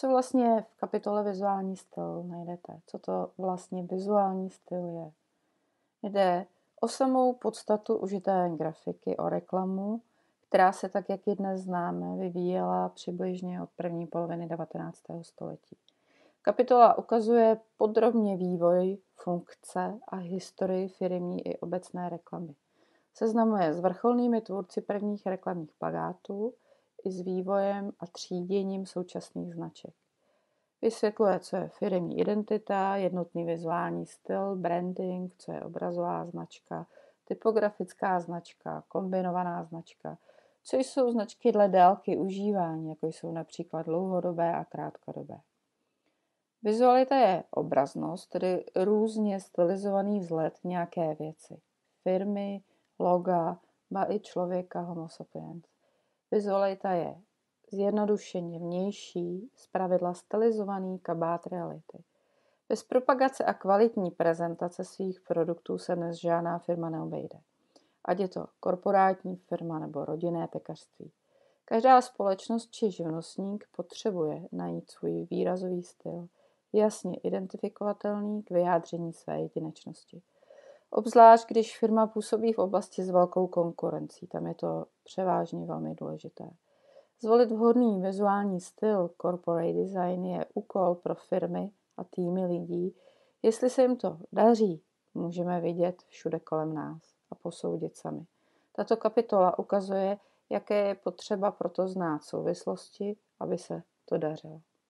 Co vlastně v kapitole vizuální styl najdete? Co to vlastně vizuální styl je? Jde o samou podstatu užité grafiky, o reklamu, která se tak, jak ji dnes známe, vyvíjela přibližně od první poloviny 19. století. Kapitola ukazuje podrobně vývoj, funkce a historii firmní i obecné reklamy. Seznamuje s vrcholnými tvůrci prvních reklamních plagátů, i s vývojem a tříděním současných značek. Vysvětluje, co je firmní identita, jednotný vizuální styl, branding, co je obrazová značka, typografická značka, kombinovaná značka, co jsou značky dle délky užívání, jako jsou například dlouhodobé a krátkodobé. Vizualita je obraznost, tedy různě stylizovaný vzhled nějaké věci. Firmy, loga, ba i člověka homo sapiens. Vizualita je zjednodušeně vnější, zpravidla stylizovaný kabát reality. Bez propagace a kvalitní prezentace svých produktů se dnes žádná firma neobejde. Ať je to korporátní firma nebo rodinné pekařství. Každá společnost či živnostník potřebuje najít svůj výrazový styl, jasně identifikovatelný k vyjádření své jedinečnosti – Obzvlášť, když firma působí v oblasti s velkou konkurencí, tam je to převážně velmi důležité. Zvolit vhodný vizuální styl corporate design je úkol pro firmy a týmy lidí. Jestli se jim to daří, můžeme vidět všude kolem nás a posoudit sami. Tato kapitola ukazuje, jaké je potřeba proto znát souvislosti, aby se to dařilo.